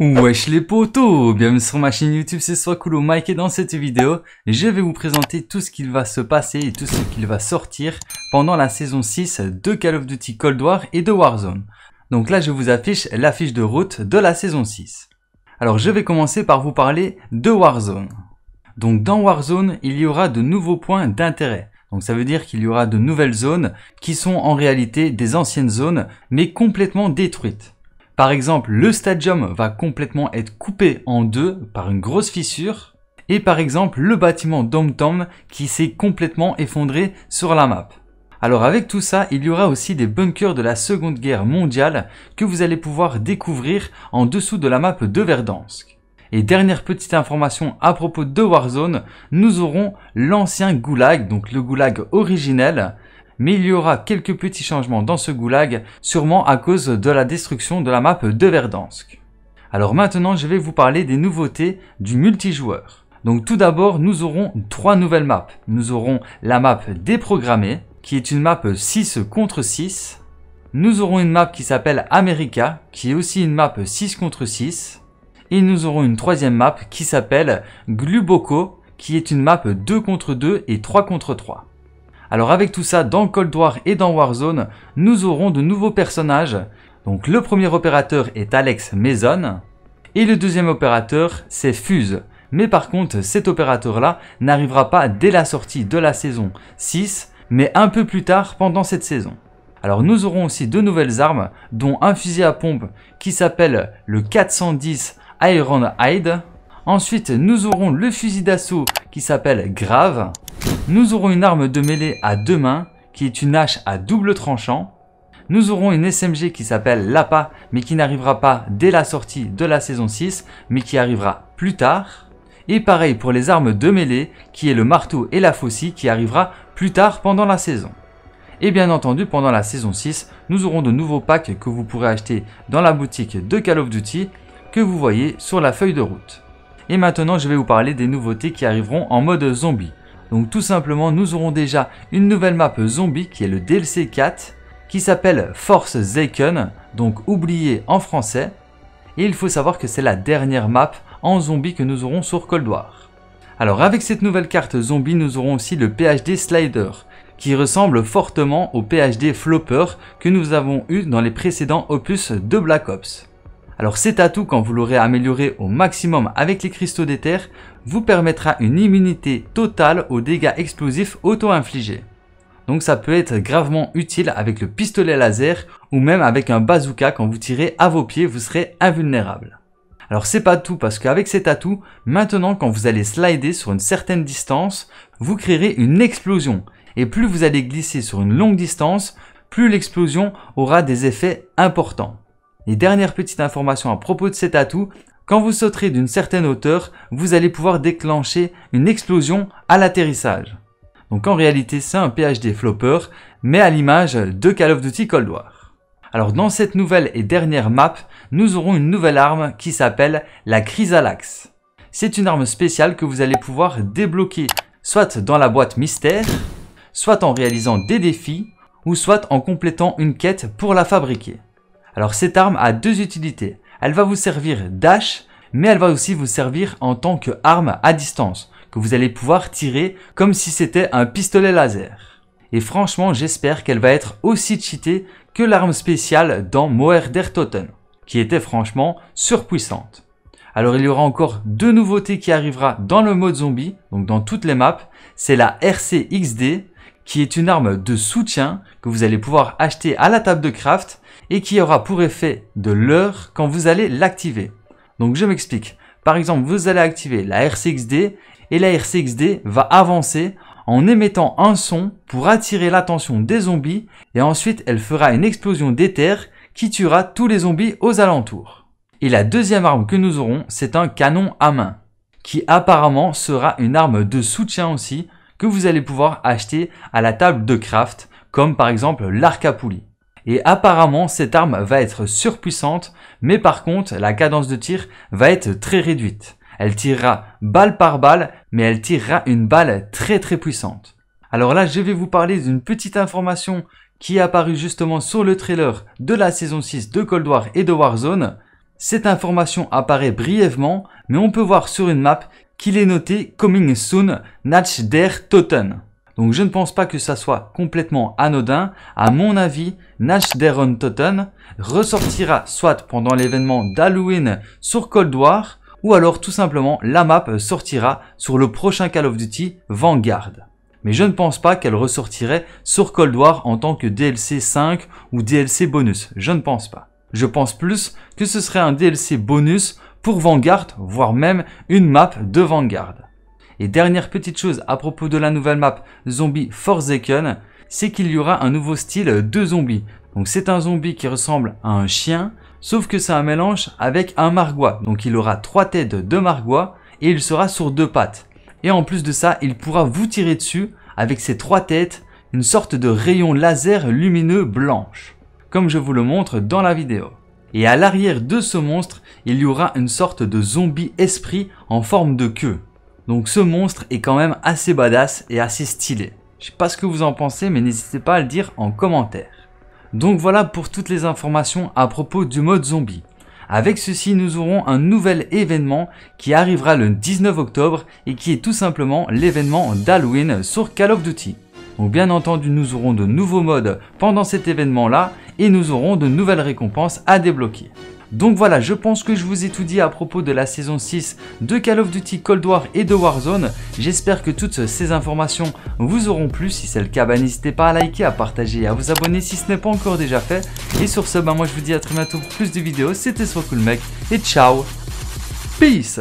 Wesh les potos Bienvenue sur ma chaîne YouTube, c'est soit Mike et dans cette vidéo, je vais vous présenter tout ce qu'il va se passer et tout ce qu'il va sortir pendant la saison 6 de Call of Duty Cold War et de Warzone. Donc là je vous affiche l'affiche de route de la saison 6. Alors je vais commencer par vous parler de Warzone. Donc dans Warzone, il y aura de nouveaux points d'intérêt. Donc ça veut dire qu'il y aura de nouvelles zones qui sont en réalité des anciennes zones mais complètement détruites. Par exemple, le stadium va complètement être coupé en deux par une grosse fissure. Et par exemple, le bâtiment Domtom qui s'est complètement effondré sur la map. Alors avec tout ça, il y aura aussi des bunkers de la Seconde Guerre mondiale que vous allez pouvoir découvrir en dessous de la map de Verdansk. Et dernière petite information à propos de Warzone, nous aurons l'ancien goulag, donc le goulag originel, mais il y aura quelques petits changements dans ce goulag, sûrement à cause de la destruction de la map de Verdansk. Alors maintenant, je vais vous parler des nouveautés du multijoueur. Donc tout d'abord, nous aurons trois nouvelles maps. Nous aurons la map déprogrammée, qui est une map 6 contre 6. Nous aurons une map qui s'appelle America, qui est aussi une map 6 contre 6. Et nous aurons une troisième map qui s'appelle Gluboko, qui est une map 2 contre 2 et 3 contre 3. Alors avec tout ça, dans Cold War et dans Warzone, nous aurons de nouveaux personnages. Donc le premier opérateur est Alex Maison. et le deuxième opérateur c'est Fuse. Mais par contre, cet opérateur-là n'arrivera pas dès la sortie de la saison 6, mais un peu plus tard pendant cette saison. Alors nous aurons aussi deux nouvelles armes, dont un fusil à pompe qui s'appelle le 410 Iron Hide. Ensuite, nous aurons le fusil d'assaut qui s'appelle Grave. Nous aurons une arme de mêlée à deux mains, qui est une hache à double tranchant. Nous aurons une SMG qui s'appelle l'APA, mais qui n'arrivera pas dès la sortie de la saison 6, mais qui arrivera plus tard. Et pareil pour les armes de mêlée, qui est le marteau et la faucille, qui arrivera plus tard pendant la saison. Et bien entendu, pendant la saison 6, nous aurons de nouveaux packs que vous pourrez acheter dans la boutique de Call of Duty, que vous voyez sur la feuille de route. Et maintenant, je vais vous parler des nouveautés qui arriveront en mode zombie. Donc tout simplement, nous aurons déjà une nouvelle map zombie qui est le DLC 4, qui s'appelle Force Zeiken, donc oublié en français. Et il faut savoir que c'est la dernière map en zombie que nous aurons sur Cold War. Alors avec cette nouvelle carte zombie, nous aurons aussi le PhD Slider, qui ressemble fortement au PhD Flopper que nous avons eu dans les précédents opus de Black Ops. Alors cet atout, quand vous l'aurez amélioré au maximum avec les cristaux d'éther, vous permettra une immunité totale aux dégâts explosifs auto-infligés. Donc ça peut être gravement utile avec le pistolet laser ou même avec un bazooka quand vous tirez à vos pieds, vous serez invulnérable. Alors c'est pas tout parce qu'avec cet atout, maintenant quand vous allez slider sur une certaine distance, vous créerez une explosion. Et plus vous allez glisser sur une longue distance, plus l'explosion aura des effets importants. Et dernière petite information à propos de cet atout, quand vous sauterez d'une certaine hauteur, vous allez pouvoir déclencher une explosion à l'atterrissage. Donc en réalité, c'est un PhD flopper, mais à l'image de Call of Duty Cold War. Alors dans cette nouvelle et dernière map, nous aurons une nouvelle arme qui s'appelle la Chrysalax. C'est une arme spéciale que vous allez pouvoir débloquer soit dans la boîte mystère, soit en réalisant des défis, ou soit en complétant une quête pour la fabriquer. Alors cette arme a deux utilités. Elle va vous servir d'hache, mais elle va aussi vous servir en tant que arme à distance, que vous allez pouvoir tirer comme si c'était un pistolet laser. Et franchement, j'espère qu'elle va être aussi cheatée que l'arme spéciale dans Moer der qui était franchement surpuissante. Alors il y aura encore deux nouveautés qui arrivera dans le mode zombie, donc dans toutes les maps, c'est la RCXD, qui est une arme de soutien que vous allez pouvoir acheter à la table de craft et qui aura pour effet de l'heure quand vous allez l'activer. Donc je m'explique. Par exemple, vous allez activer la RCXD et la RCXD va avancer en émettant un son pour attirer l'attention des zombies et ensuite elle fera une explosion d'éther qui tuera tous les zombies aux alentours. Et la deuxième arme que nous aurons, c'est un canon à main qui apparemment sera une arme de soutien aussi que vous allez pouvoir acheter à la table de craft comme par exemple l'arc à poulie et apparemment cette arme va être surpuissante, mais par contre la cadence de tir va être très réduite. Elle tirera balle par balle, mais elle tirera une balle très très puissante. Alors là, je vais vous parler d'une petite information qui est apparue justement sur le trailer de la saison 6 de Cold War et de Warzone. Cette information apparaît brièvement, mais on peut voir sur une map qu'il est noté Coming Soon Natch Der Toten. Donc je ne pense pas que ça soit complètement anodin. À mon avis, Nash Deron Totten ressortira soit pendant l'événement d'Halloween sur Cold War, ou alors tout simplement la map sortira sur le prochain Call of Duty Vanguard. Mais je ne pense pas qu'elle ressortirait sur Cold War en tant que DLC 5 ou DLC bonus, je ne pense pas. Je pense plus que ce serait un DLC bonus pour Vanguard, voire même une map de Vanguard. Et dernière petite chose à propos de la nouvelle map Zombie Forsaken, c'est qu'il y aura un nouveau style de zombie. Donc c'est un zombie qui ressemble à un chien, sauf que c'est un mélange avec un margois. Donc il aura trois têtes de margois et il sera sur deux pattes. Et en plus de ça, il pourra vous tirer dessus avec ses trois têtes, une sorte de rayon laser lumineux blanche, comme je vous le montre dans la vidéo. Et à l'arrière de ce monstre, il y aura une sorte de zombie esprit en forme de queue. Donc ce monstre est quand même assez badass et assez stylé. Je sais pas ce que vous en pensez, mais n'hésitez pas à le dire en commentaire. Donc voilà pour toutes les informations à propos du mode zombie. Avec ceci, nous aurons un nouvel événement qui arrivera le 19 octobre et qui est tout simplement l'événement d'Halloween sur Call of Duty. Donc bien entendu, nous aurons de nouveaux modes pendant cet événement-là et nous aurons de nouvelles récompenses à débloquer. Donc voilà, je pense que je vous ai tout dit à propos de la saison 6 de Call of Duty Cold War et de Warzone. J'espère que toutes ces informations vous auront plu. Si c'est le cas, n'hésitez pas à liker, à partager et à vous abonner si ce n'est pas encore déjà fait. Et sur ce, moi je vous dis à très bientôt pour plus de vidéos. C'était Soit Cool Mec et ciao Peace